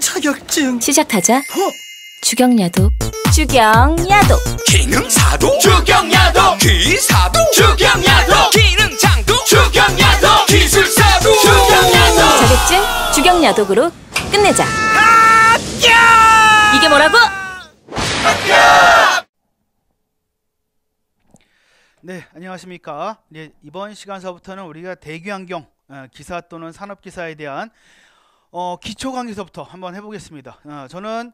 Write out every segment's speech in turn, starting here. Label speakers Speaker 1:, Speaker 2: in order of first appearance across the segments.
Speaker 1: 자격증 시작하자 어? 주경야도 주경야도 기능사도 주경야도 기사도 주경야도 기능장도 주경야도 기술사도 주경야도 자격증 주경야독으로 끝내자 이게 뭐라고? 네, 안녕하십니까. 네, 이번 시간서부터는 우리가 대기환경 어, 기사 또는 산업기사에 대한 어, 기초 강의서부터 한번 해보겠습니다. 어, 저는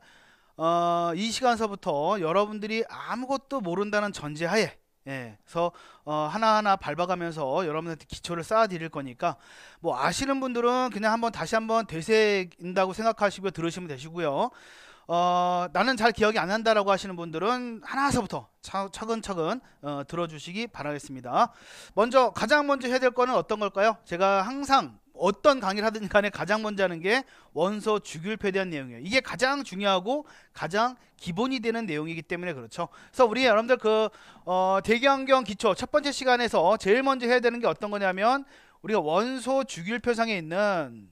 Speaker 1: 어, 이 시간서부터 여러분들이 아무것도 모른다는 전제하에 그래서 예, 어, 하나하나 밟아가면서 여러분한테 기초를 쌓아드릴 거니까 뭐 아시는 분들은 그냥 한번 다시 한번 되새긴다고 생각하시고 들으시면 되시고요. 어, 나는 잘 기억이 안 난다라고 하시는 분들은 하나서부터 차, 차근차근 어, 들어주시기 바라겠습니다. 먼저 가장 먼저 해야 될 거는 어떤 걸까요? 제가 항상 어떤 강의를 하든 간에 가장 먼저 하는 게 원서 주율표에 대한 내용이에요. 이게 가장 중요하고 가장 기본이 되는 내용이기 때문에 그렇죠. 그래서 우리 여러분들 그 어, 대기환경 기초 첫 번째 시간에서 제일 먼저 해야 되는 게 어떤 거냐면 우리가 원소 주율표상에 있는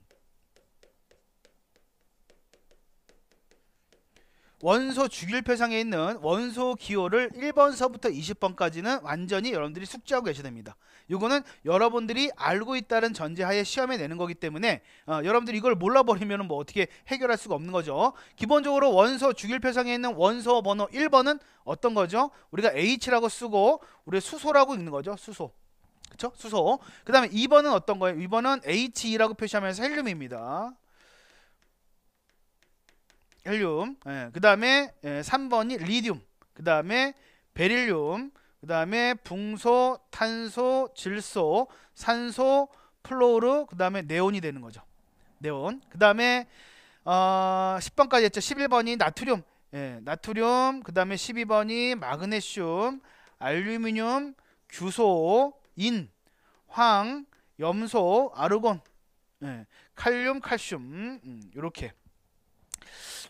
Speaker 1: 원소 주기율표상에 있는 원소 기호를 1번서부터 20번까지는 완전히 여러분들이 숙지하고 계셔야 됩니다. 이거는 여러분들이 알고 있다는 전제하에 시험에 내는 거기 때문에 어, 여러분들이 이걸 몰라버리면 뭐 어떻게 해결할 수가 없는 거죠. 기본적으로 원소 주기율표상에 있는 원소 번호 1번은 어떤 거죠? 우리가 H라고 쓰고 우리 수소라고 읽는 거죠. 수소. 그쵸? 수소. 그 다음에 2번은 어떤 거예요? 2번은 H2라고 표시하면서 헬륨입니다. 헬륨, 예, 그 다음에 예, 3번이 리듐, 그 다음에 베릴륨, 그 다음에 붕소, 탄소, 질소, 산소, 플로르, 그 다음에 네온이 되는 거죠. 네온. 그 다음에 어, 10번까지 했죠. 11번이 나트륨, 예, 나트륨, 그 다음에 12번이 마그네슘, 알루미늄, 규소, 인, 황, 염소, 아르곤, 예, 칼륨, 칼슘, 이렇게. 음,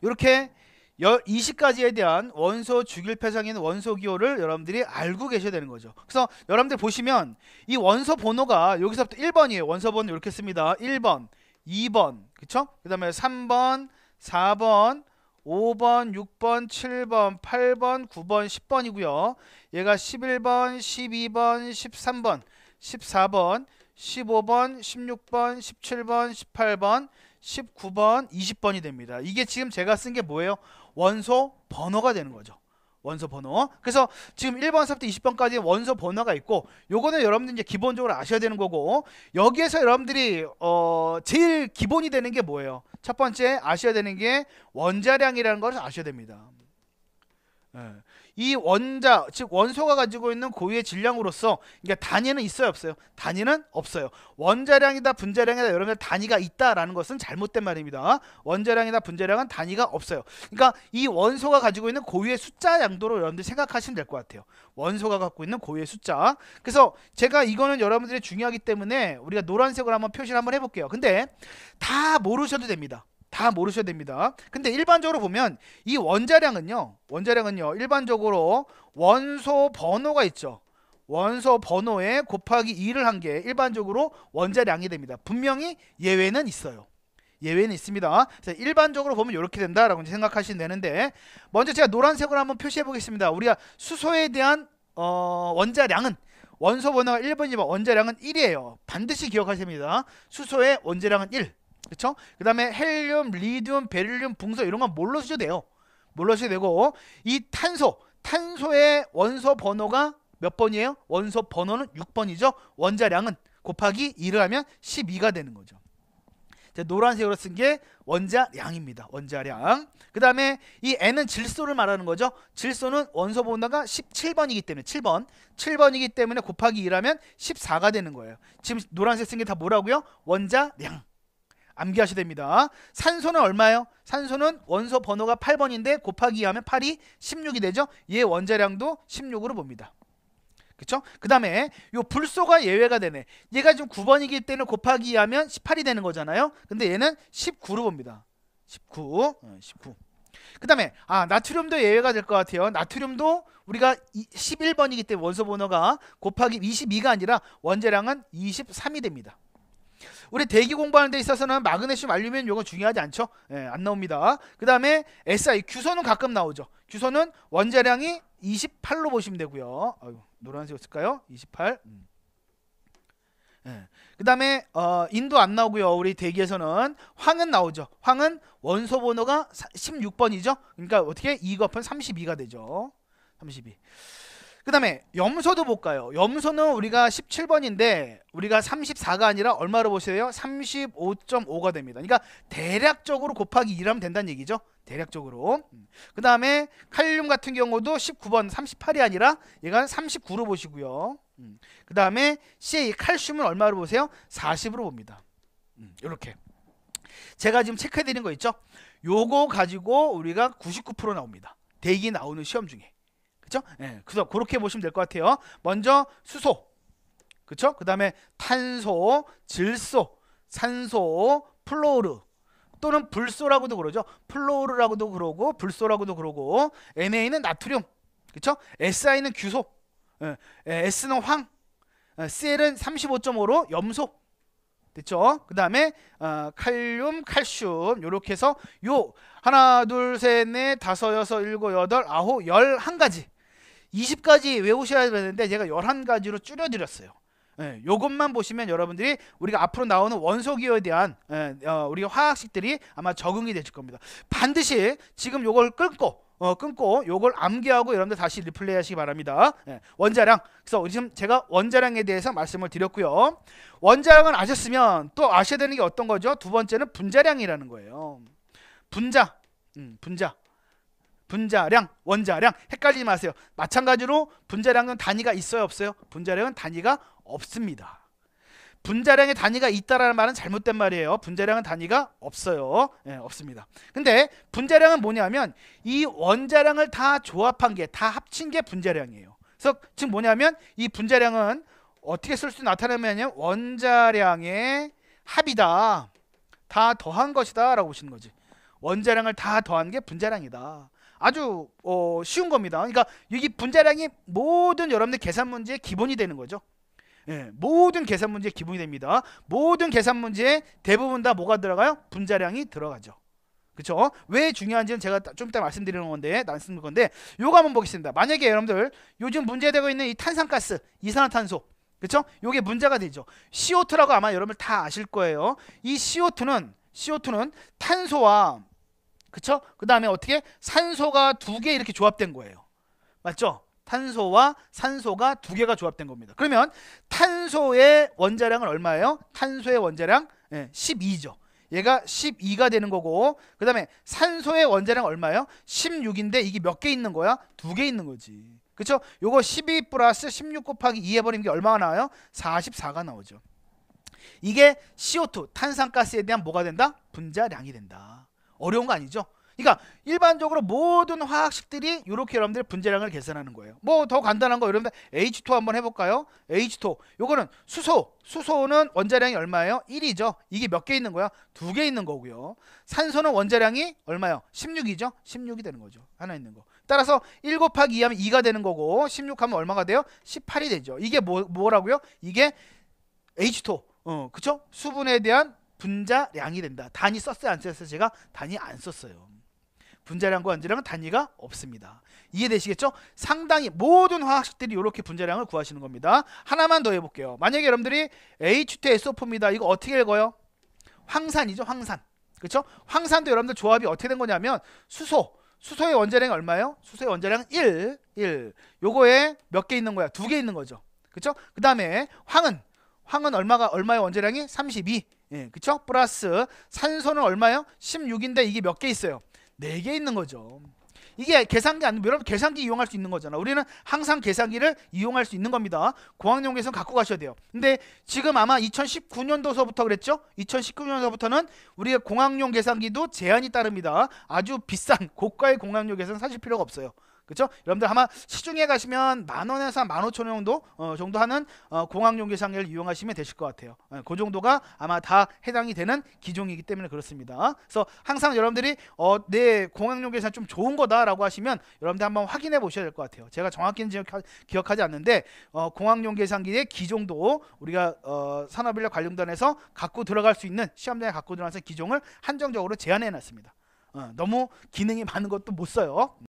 Speaker 1: 이렇게 20가지에 대한 원소 죽일 표상인 원소 기호를 여러분들이 알고 계셔야 되는 거죠. 그래서 여러분들 보시면 이 원소 번호가 여기서부터 1번이에요. 원소 번호 이렇게 씁니다. 1번, 2번, 그쵸? 그 다음에 3번, 4번, 5번, 6번, 7번, 8번, 9번, 10번이고요. 얘가 11번, 12번, 13번, 14번, 15번, 16번, 17번, 18번, 19번, 20번이 됩니다. 이게 지금 제가 쓴 게 뭐예요? 원소 번호가 되는 거죠. 원소 번호. 그래서 지금 1번서부터 20번까지 원소 번호가 있고 요거는 여러분들 이제 기본적으로 아셔야 되는 거고 여기에서 여러분들이 어 제일 기본이 되는 게 뭐예요? 첫 번째 아셔야 되는 게 원자량이라는 것을 아셔야 됩니다. 예. 이 원자 즉 원소가 가지고 있는 고유의 질량으로서 그러니까 단위는 있어요 없어요 단위는 없어요 원자량이다 분자량이다 여러분들 단위가 있다라는 것은 잘못된 말입니다 원자량이다 분자량은 단위가 없어요 그러니까 이 원소가 가지고 있는 고유의 숫자 양도로 여러분들 생각하시면 될 것 같아요 원소가 갖고 있는 고유의 숫자 그래서 제가 이거는 여러분들이 중요하기 때문에 우리가 노란색으로 한번 표시를 한번 해볼게요 근데 다 모르셔도 됩니다 다 모르셔야 됩니다. 근데 일반적으로 보면 이 원자량은요. 원자량은요. 일반적으로 원소 번호가 있죠. 원소 번호에 곱하기 2를 한 게 일반적으로 원자량이 됩니다. 분명히 예외는 있어요. 예외는 있습니다. 일반적으로 보면 이렇게 된다라고 생각하시면 되는데 먼저 제가 노란색으로 한번 표시해 보겠습니다. 우리가 수소에 대한 어, 원자량은 원소 번호가 1번이면 원자량은 1이에요. 반드시 기억하십니다. 수소의 원자량은 1. 그쵸? 그 다음에 헬륨, 리듐, 베릴륨, 붕소 이런 건 뭘로 쓰셔도 돼요 뭘로 쓰셔도 되고이 탄소, 탄소의 원소 번호가 몇 번이에요? 원소 번호는 6번이죠. 원자량은 곱하기 2를 하면 12가 되는 거죠. 노란색으로 쓴 게 원자량입니다. 원자량. 그 다음에 이 N은 질소를 말하는 거죠. 질소는 원소 번호가 17번이기 때문에 7번. 7번이기 때문에 곱하기 2라면 14가 되는 거예요. 지금 노란색 쓴 게 다 뭐라고요? 원자량. 암기하셔야 됩니다. 산소는 얼마예요? 산소는 원소 번호가 8번인데 곱하기 하면 8이 16이 되죠. 얘 원자량도 16으로 봅니다. 그쵸? 그 다음에 요 불소가 예외가 되네. 얘가 지금 9번이기 때문에 곱하기 하면 18이 되는 거잖아요. 근데 얘는 19로 봅니다. 19, 19. 그 다음에 아 나트륨도 예외가 될 것 같아요. 나트륨도 우리가 11번이기 때문에 원소 번호가 곱하기 22가 아니라 원자량은 23이 됩니다. 우리 대기 공부하는 데 있어서는 마그네슘, 알루미늄 요건 중요하지 않죠? 예, 안 나옵니다. 그 다음에 SI, 규소는 가끔 나오죠. 규소는 원자량이 28로 보시면 되고요. 아유, 노란색이었을까요? 28. 음. 예. 그 다음에 어, 인도 안 나오고요. 우리 대기에서는 황은 나오죠. 황은 원소 번호가 16번이죠. 그러니까 어떻게 2 곱하면 32가 되죠. 32. 그 다음에 염소도 볼까요? 염소는 우리가 17번인데 우리가 34가 아니라 얼마로 보세요? 35.5가 됩니다. 그러니까 대략적으로 곱하기 1하면 된다는 얘기죠. 대략적으로. 음. 그 다음에 칼륨 같은 경우도 19번 38이 아니라 얘가 39로 보시고요. 음. 그 다음에 c a 칼슘은 얼마로 보세요? 40으로 봅니다. 이렇게. 음, 제가 지금 체크해드린 거 있죠? 요거 가지고 우리가 99% 나옵니다. 대기 나오는 시험 중에. 맞죠? 예, 그래서 그렇게 보시면 될 것 같아요. 먼저 수소, 그쵸? 그 다음에 탄소, 질소, 산소, 플로르 또는 불소라고도 그러죠. 플로르라고도 그러고 불소라고도 그러고 NA는 나트륨, 그쵸? SI는 규소, 예, 예 S는 황, 예, Cl은 35.5로 염소, 됐죠? 그 다음에 어, 칼륨, 칼슘 요렇게 해서 요 하나, 둘, 셋, 넷, 다섯, 여섯, 일곱, 여덟, 아홉, 열한 가지 20가지 외우셔야 되는데 제가 11가지로 줄여드렸어요. 예, 요것만 보시면 여러분들이 우리가 앞으로 나오는 원소기호에 대한 예, 어, 우리 화학식들이 아마 적응이 되실 겁니다. 반드시 지금 요걸 끊고 어, 끊고 요걸 암기하고 여러분들 다시 리플레이 하시기 바랍니다. 예, 원자량. 그래서 지금 제가 원자량에 대해서 말씀을 드렸고요. 원자량을 아셨으면 또 아셔야 되는 게 어떤 거죠? 두 번째는 분자량이라는 거예요. 분자. 음, 분자. 분자량, 원자량 헷갈리지 마세요. 마찬가지로 분자량은 단위가 있어요, 없어요? 분자량은 단위가 없습니다. 분자량의 단위가 있다라는 말은 잘못된 말이에요. 분자량은 단위가 없어요. 네, 없습니다. 근데 분자량은 뭐냐면 이 원자량을 다 조합한 게, 다 합친 게 분자량이에요. 그래서 지금 뭐냐면 이 분자량은 어떻게 쓸 수나타나냐면 원자량의 합이다. 다 더한 것이다 라고 보시는 거지. 원자량을 다 더한 게 분자량이다. 아주 어, 쉬운 겁니다. 그러니까 여기 분자량이 모든 여러분들 계산 문제의 기본이 되는 거죠. 예, 모든 계산 문제의 기본이 됩니다. 모든 계산 문제에 대부분 다 뭐가 들어가요? 분자량이 들어가죠. 그쵸? 왜 중요한지는 제가 좀 이따 말씀드리는 건데, 말씀드 건데, 요거 한번 보겠습니다. 만약에 여러분들 요즘 문제되고 있는 이 탄산가스, 이산화탄소, 그쵸? 요게 문제가 되죠. CO2라고 아마 여러분들 다 아실 거예요. 이 CO2는, CO2는 탄소와 그쵸? 그 다음에 어떻게? 산소가 두 개 이렇게 조합된 거예요. 맞죠? 탄소와 산소가 두 개가 조합된 겁니다. 그러면 탄소의 원자량은 얼마예요? 탄소의 원자량 12죠. 예, 얘가 12가 되는 거고 그 다음에 산소의 원자량 얼마예요? 16인데 이게 몇 개 있는 거야? 두 개 있는 거지. 그쵸? 이거12 플러스 16 곱하기 2 해버리면 게 얼마가 나와요? 44가 나오죠. 이게 CO2 탄산가스에 대한 뭐가 된다? 분자량이 된다. 어려운 거 아니죠? 그러니까 일반적으로 모든 화학식들이 이렇게 여러분들 분자량을 계산하는 거예요. 뭐 더 간단한 거 여러분들 H2 한번 해볼까요? H2 요거는 수소 수소는 원자량이 얼마예요? 1이죠. 이게 몇 개 있는 거야? 두 개 있는 거고요. 산소는 원자량이 얼마요? 예 16이죠. 16이 되는 거죠. 하나 있는 거. 따라서 1 곱하기 2 하면 2가 되는 거고 16 하면 얼마가 돼요? 18이 되죠. 이게 뭐, 뭐라고요? 이게 H2 어, 그쵸? 수분에 대한 분자량이 된다. 단위 썼어요 안 썼어요? 제가 단위 안 썼어요. 분자량과 원자량은 단위가 없습니다. 이해되시겠죠? 상당히 모든 화학식들이 이렇게 분자량을 구하시는 겁니다. 하나만 더 해볼게요. 만약에 여러분들이 H2SO4입니다. 이거 어떻게 읽어요? 황산이죠. 황산. 그렇죠? 황산도 여러분들 조합이 어떻게 된 거냐면 수소. 수소의 원자량이 얼마예요? 수소의 원자량 1. 1. 요거에 몇 개 있는 거야? 두 개 있는 거죠. 그렇죠? 그 다음에 황은. 황은 얼마가 얼마의 원자량이? 32. 예, 그죠 플러스 산소는 얼마요? 16인데 이게 몇 개 있어요? 4개 있는 거죠. 이게 계산기 아니면 여러분 계산기 이용할 수 있는 거잖아. 우리는 항상 계산기를 이용할 수 있는 겁니다. 공학용에서 갖고 가셔야 돼요. 근데 지금 아마 2019년도서부터 그랬죠? 2019년도서부터는 우리가 공학용 계산기도 제한이 따릅니다. 아주 비싼 고가의 공학용 계산 사실 필요가 없어요. 그렇죠? 여러분들 아마 시중에 가시면 만 원에서 만 오천 원 정도 어, 정도 하는 어, 공항용기상을 이용하시면 되실 것 같아요. 예, 그 정도가 아마 다 해당이 되는 기종이기 때문에 그렇습니다. 그래서 항상 여러분들이 어, 내 공항용기상 좀 좋은 거다라고 하시면 여러분들 한번 확인해 보셔야 될 것 같아요. 제가 정확히는 기억하, 기억하지 않는데 어, 공항용계산기의 기종도 우리가 어, 산업인력 관련단에서 갖고 들어갈 수 있는 시험장에 갖고 들어가서 기종을 한정적으로 제한해 놨습니다. 어, 너무 기능이 많은 것도 못 써요.